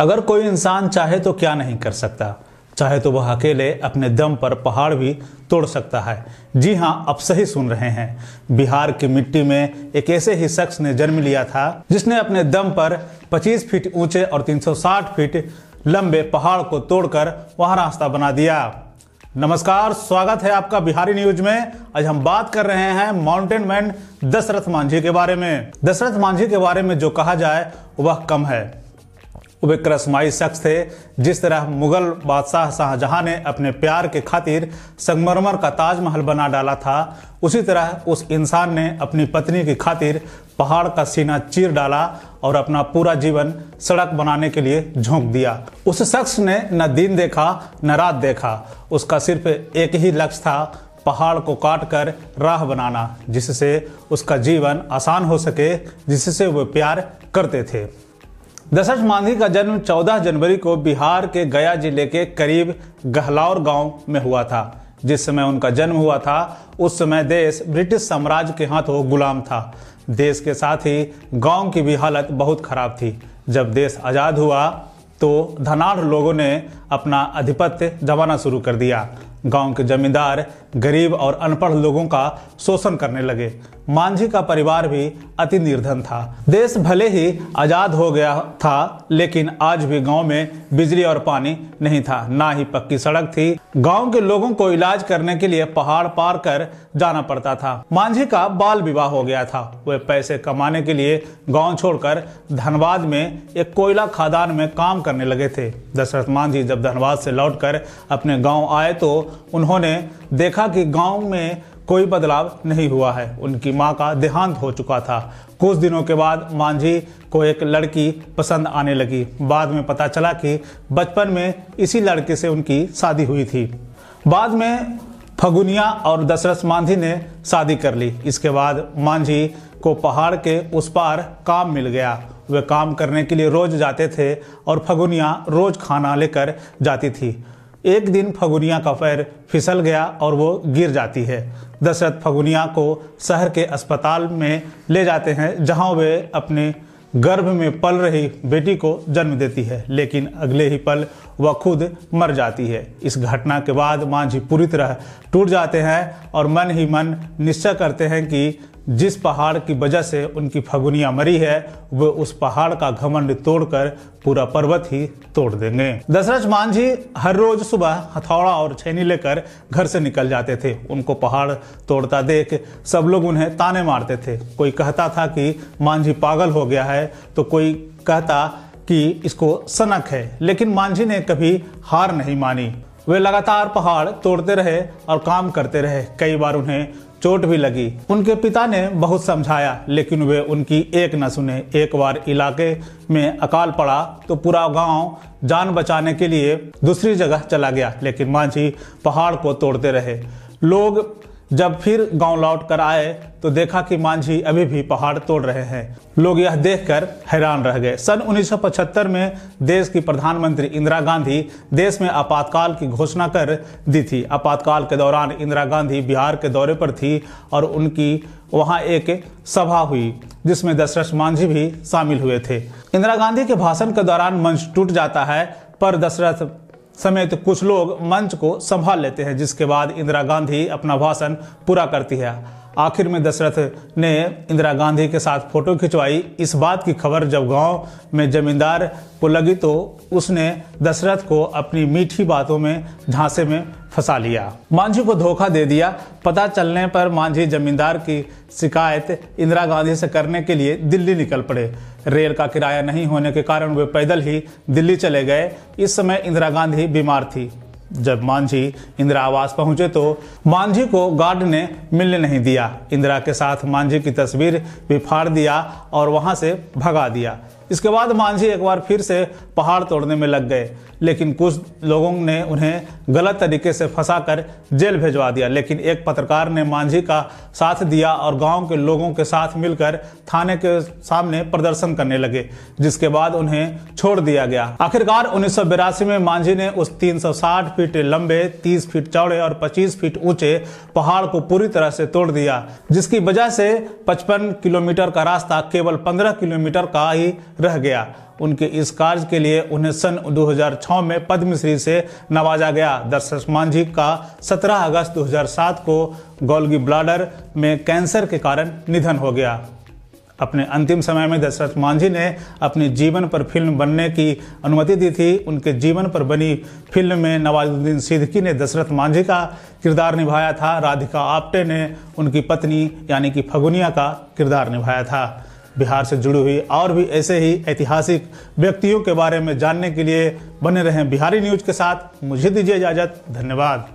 अगर कोई इंसान चाहे तो क्या नहीं कर सकता चाहे तो वह अकेले अपने दम पर पहाड़ भी तोड़ सकता है जी हाँ आप सही सुन रहे हैं बिहार की मिट्टी में एक ऐसे ही शख्स ने जन्म लिया था जिसने अपने दम पर 25 फीट ऊंचे और 360 फीट लंबे पहाड़ को तोड़कर वहां रास्ता बना दिया नमस्कार स्वागत है आपका बिहारी न्यूज में आज हम बात कर रहे हैं माउंटेन मैन दशरथ मांझी के बारे में दशरथ मांझी के बारे में जो कहा जाए वह कम है रसमाई शख्स थे जिस तरह मुगल बादशाह शाहजहां ने अपने प्यार के खातिर संगमरमर का ताजमहल बना डाला था उसी तरह उस इंसान ने अपनी पत्नी की खातिर पहाड़ का सीना चीर डाला और अपना पूरा जीवन सड़क बनाने के लिए झोंक दिया उस शख्स ने न दिन देखा न रात देखा उसका सिर्फ एक ही लक्ष्य था पहाड़ को काट कर राह बनाना जिससे उसका जीवन आसान हो सके जिससे वो प्यार करते थे दशरथ मांझी का जन्म 14 जनवरी को बिहार के गया जिले के करीब गहलौर गांव में हुआ था जिस समय उनका जन्म हुआ था उस समय देश ब्रिटिश साम्राज्य के हाथों गुलाम था देश के साथ ही गांव की भी हालत बहुत खराब थी जब देश आज़ाद हुआ तो धनाढ़ लोगों ने अपना आधिपत्य जमाना शुरू कर दिया गांव के जमींदार गरीब और अनपढ़ लोगों का शोषण करने लगे मांझी का परिवार भी अति निर्धन था देश भले ही आजाद हो गया था लेकिन आज भी गांव में बिजली और पानी नहीं था ना ही पक्की सड़क थी गांव के लोगों को इलाज करने के लिए पहाड़ पार कर जाना पड़ता था मांझी का बाल विवाह हो गया था वे पैसे कमाने के लिए गांव छोड़कर धनबाद में एक कोयला खादान में काम करने लगे थे दशरथ मांझी जब धनबाद से लौटकर अपने गाँव आए तो उन्होंने देखा कि गाँव में कोई बदलाव नहीं हुआ है उनकी मां का देहांत हो चुका था कुछ दिनों के बाद मांझी को एक लड़की पसंद आने लगी बाद में पता चला कि बचपन में इसी लड़के से उनकी शादी हुई थी बाद में फगुनिया और दशरथ मांझी ने शादी कर ली इसके बाद मांझी को पहाड़ के उस पार काम मिल गया वे काम करने के लिए रोज जाते थे और फगुनिया रोज खाना लेकर जाती थी एक दिन फगुनिया का पैर फिसल गया और वो गिर जाती है दशरथ फगुनिया को शहर के अस्पताल में ले जाते हैं जहां वे अपने गर्भ में पल रही बेटी को जन्म देती है लेकिन अगले ही पल वह खुद मर जाती है इस घटना के बाद मांझी पूरी तरह टूट जाते हैं और मन ही मन निश्चय करते हैं कि जिस पहाड़ की वजह से उनकी फगुनिया मरी है वे उस पहाड़ का घमंड तोड़कर पूरा पर्वत ही तोड़ देंगे दशरथ मांझी हर रोज सुबह हथौड़ा और छैनी लेकर घर से निकल जाते थे उनको पहाड़ तोड़ता देख सब लोग उन्हें ताने मारते थे कोई कहता था कि मांझी पागल हो गया है तो कोई कहता कि इसको सनक है लेकिन मांझी ने कभी हार नहीं मानी वे लगातार पहाड़ तोड़ते रहे और काम करते रहे कई बार उन्हें चोट भी लगी उनके पिता ने बहुत समझाया लेकिन वे उनकी एक न सुने एक बार इलाके में अकाल पड़ा तो पूरा गांव जान बचाने के लिए दूसरी जगह चला गया लेकिन मांझी पहाड़ को तोड़ते रहे लोग जब फिर गांव लौट कर आए तो देखा कि मांझी अभी भी पहाड़ तोड़ रहे हैं लोग यह देखकर हैरान रह गए सन 1975 में देश की प्रधानमंत्री इंदिरा गांधी देश में आपातकाल की घोषणा कर दी थी आपातकाल के दौरान इंदिरा गांधी बिहार के दौरे पर थी और उनकी वहां एक सभा हुई जिसमें दशरथ मांझी भी शामिल हुए थे इंदिरा गांधी के भाषण के दौरान मंच टूट जाता है पर दशरथ समेत कुछ लोग मंच को संभाल लेते हैं जिसके बाद इंदिरा गांधी अपना भाषण पूरा करती है आखिर में दशरथ ने इंदिरा गांधी के साथ फोटो खिंचवाई इस बात की खबर जब गांव में जमींदार को लगी तो उसने दशरथ को अपनी मीठी बातों में झांसे में फंसा लिया मांझी को धोखा दे दिया पता चलने पर मांझी जमींदार की शिकायत इंदिरा गांधी से करने के लिए दिल्ली निकल पड़े रेल का किराया नहीं होने के कारण वे पैदल ही दिल्ली चले गए इस समय इंदिरा गांधी बीमार थी जब मांझी इंदिरा आवास पहुंचे तो मांझी को गार्ड ने मिलने नहीं दिया इंदिरा के साथ मांझी की तस्वीर भी फाड़ दिया और वहां से भगा दिया इसके बाद मांझी एक बार फिर से पहाड़ तोड़ने में लग गए लेकिन कुछ लोगों ने उन्हें गलत तरीके से फंसाकर जेल भिजवा दिया लेकिन एक पत्रकार ने मांझी का साथ दिया और गांव के लोगों के साथ मिलकर थाने के सामने प्रदर्शन करने लगे जिसके बाद उन्हें छोड़ दिया गया आखिरकार उन्नीस में मांझी ने उस 360 फीट लंबे 30 फीट चौड़े और 25 फीट ऊंचे पहाड़ को पूरी तरह से तोड़ दिया जिसकी वजह से 55 किलोमीटर का रास्ता केवल 15 किलोमीटर का ही रह गया उनके इस कार्य के लिए उन्हें सन 2006 में पद्मश्री से नवाजा गया दर्शक मांझी का 17 अगस्त 2007 को गोल्गी ब्लाडर में कैंसर के कारण निधन हो गया अपने अंतिम समय में दशरथ मांझी ने अपने जीवन पर फिल्म बनने की अनुमति दी थी उनके जीवन पर बनी फिल्म में नवाजुद्दीन सिद्दीकी ने दशरथ मांझी का किरदार निभाया था राधिका आप्टे ने उनकी पत्नी यानी कि फगुनिया का किरदार निभाया था बिहार से जुड़ी हुई और भी ऐसे ही ऐतिहासिक व्यक्तियों के बारे में जानने के लिए बने रहें बिहारी न्यूज के साथ मुझे दीजिए इजाज़त धन्यवाद